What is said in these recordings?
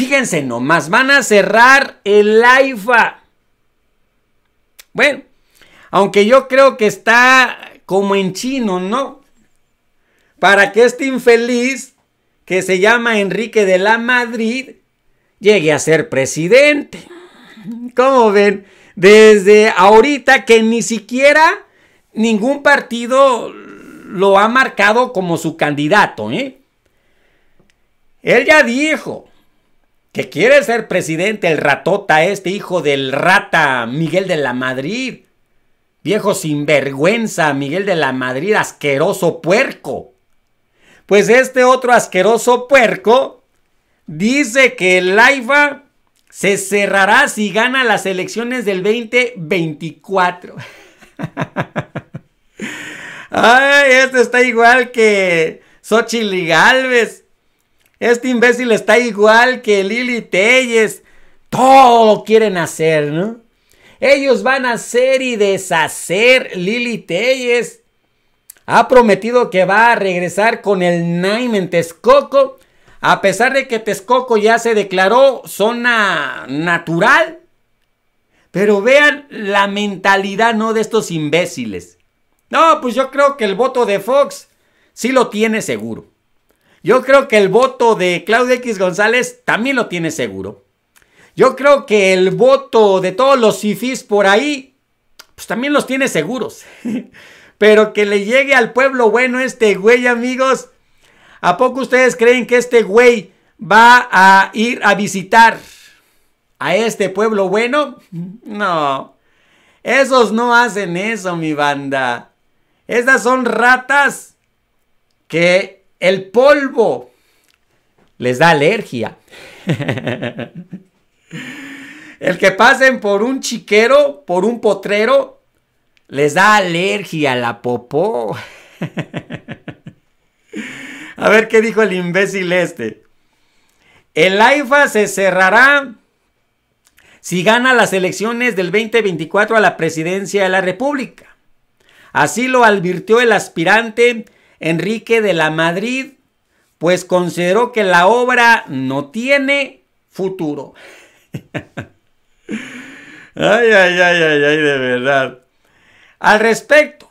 Fíjense nomás, van a cerrar el AIFA. Bueno, aunque yo creo que está como en chino, ¿no? Para que este infeliz, que se llama Enrique de la Madrid, llegue a ser presidente. ¿Cómo ven? Desde ahorita que ni siquiera ningún partido lo ha marcado como su candidato, ¿eh? Él ya dijo, que quiere ser presidente el ratota, este hijo del rata Miguel de la Madrid. Viejo sinvergüenza, Miguel de la Madrid, asqueroso puerco. Pues este otro asqueroso puerco dice que el AIFA se cerrará si gana las elecciones del 2024. Ay, esto está igual que Xochitl y Galvez. Este imbécil está igual que Lili Telles. Todo lo quieren hacer, ¿no? Ellos van a hacer y deshacer Lili Telles. Ha prometido que va a regresar con el Naim en Texcoco. A pesar de que Texcoco ya se declaró zona natural. Pero vean la mentalidad, ¿no? De estos imbéciles. No, pues yo creo que el voto de Fox sí lo tiene seguro. Yo creo que el voto de Claudio X González también lo tiene seguro. Yo creo que el voto de todos los sifis por ahí, pues también los tiene seguros. Pero que le llegue al pueblo bueno este güey, amigos. ¿A poco ustedes creen que este güey va a ir a visitar a este pueblo bueno? No. Esos no hacen eso, mi banda. Esas son ratas que el polvo les da alergia. El que pasen por un chiquero, por un potrero, les da alergia a la popó. A ver qué dijo el imbécil este. El AIFA se cerrará si gana las elecciones del 2024 a la presidencia de la República. Así lo advirtió el aspirante Enrique de la Madrid, pues consideró que la obra no tiene futuro. ay, ay, ay, ay, de verdad. Al respecto,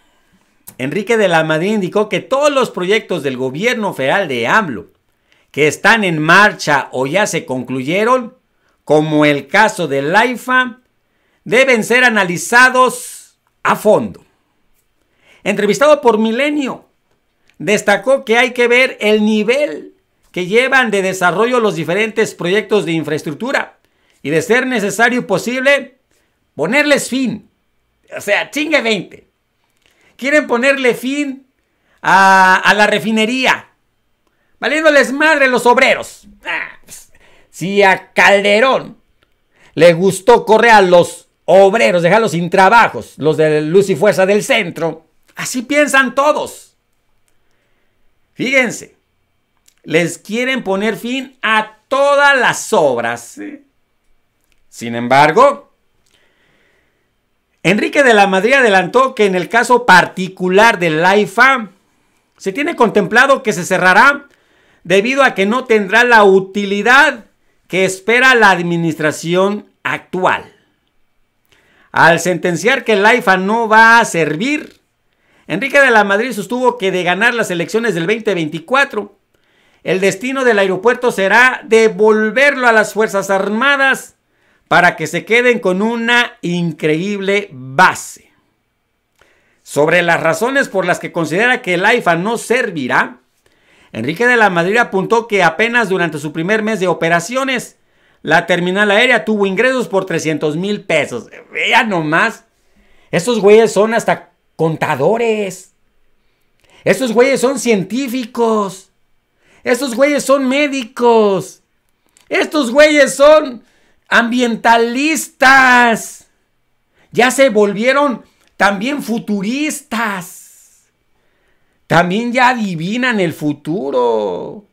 Enrique de la Madrid indicó que todos los proyectos del gobierno federal de AMLO que están en marcha o ya se concluyeron, como el caso de Laifa, deben ser analizados a fondo. Entrevistado por Milenio, destacó que hay que ver el nivel que llevan de desarrollo los diferentes proyectos de infraestructura y de ser necesario y posible ponerles fin. O sea, chingue 20. Quieren ponerle fin a, la refinería, valiéndoles madre los obreros. Ah, pues, si a Calderón le gustó correr a los obreros, dejarlos sin trabajos, los de luz y fuerza del centro, así piensan todos. Fíjense, les quieren poner fin a todas las obras. Sin embargo, Enrique de la Madrid adelantó que en el caso particular del IFA, se tiene contemplado que se cerrará debido a que no tendrá la utilidad que espera la administración actual. Al sentenciar que el IFA no va a servir, Enrique de la Madrid sostuvo que de ganar las elecciones del 2024, el destino del aeropuerto será devolverlo a las Fuerzas Armadas para que se queden con una increíble base. Sobre las razones por las que considera que el AIFA no servirá, Enrique de la Madrid apuntó que apenas durante su primer mes de operaciones, la terminal aérea tuvo ingresos por 300 mil pesos. Vean nomás, estos güeyes son hasta contadores. Estos güeyes son científicos. Estos güeyes son médicos. Estos güeyes son ambientalistas. Ya se volvieron también futuristas. También ya adivinan el futuro.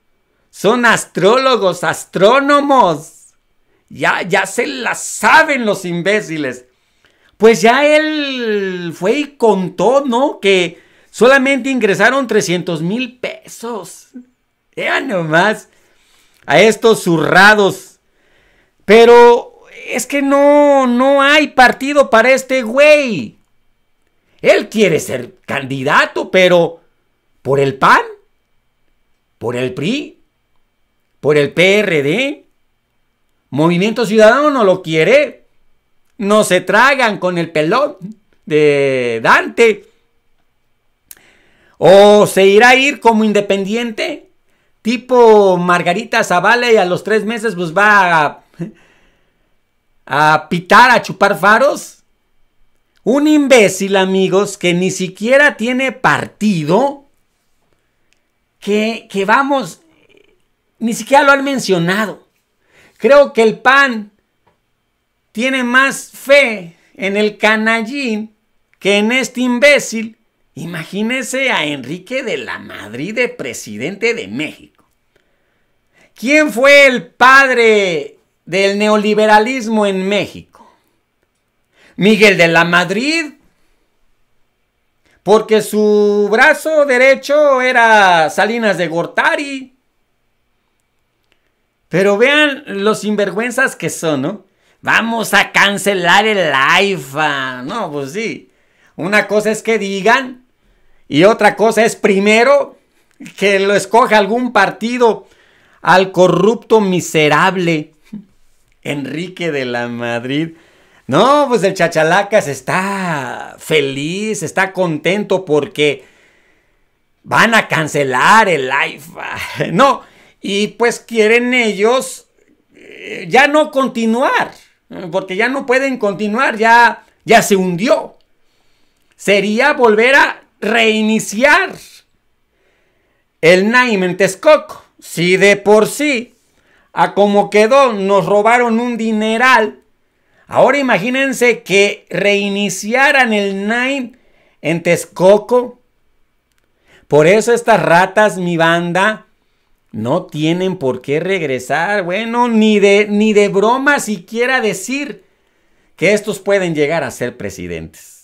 Son astrólogos, astrónomos. Ya, ya se las saben los imbéciles pues ya él fue y contó, ¿no? Que solamente ingresaron 300 mil pesos. Ya nomás. A estos zurrados. Pero es que no, no hay partido para este güey. Él quiere ser candidato, pero ¿por el PAN? ¿Por el PRI? ¿Por el PRD? Movimiento Ciudadano no lo quiere no se tragan con el pelón de Dante. O se irá a ir como independiente, tipo Margarita Zavala y a los tres meses pues va a, a pitar, a chupar faros. Un imbécil, amigos, que ni siquiera tiene partido, que, que vamos, ni siquiera lo han mencionado. Creo que el PAN tiene más fe en el canallín que en este imbécil, imagínese a Enrique de la Madrid de presidente de México. ¿Quién fue el padre del neoliberalismo en México? Miguel de la Madrid, porque su brazo derecho era Salinas de Gortari. Pero vean los sinvergüenzas que son, ¿no? Vamos a cancelar el AIFA. No, pues sí. Una cosa es que digan y otra cosa es primero que lo escoja algún partido al corrupto miserable Enrique de la Madrid. No, pues el Chachalacas está feliz, está contento porque van a cancelar el AIFA. No, y pues quieren ellos eh, ya no continuar porque ya no pueden continuar, ya, ya se hundió. Sería volver a reiniciar el en Texcoco. Si de por sí, a como quedó, nos robaron un dineral. Ahora imagínense que reiniciaran el Nine en Texcoco. Por eso estas ratas, mi banda, no tienen por qué regresar, bueno, ni de, ni de broma siquiera decir que estos pueden llegar a ser presidentes.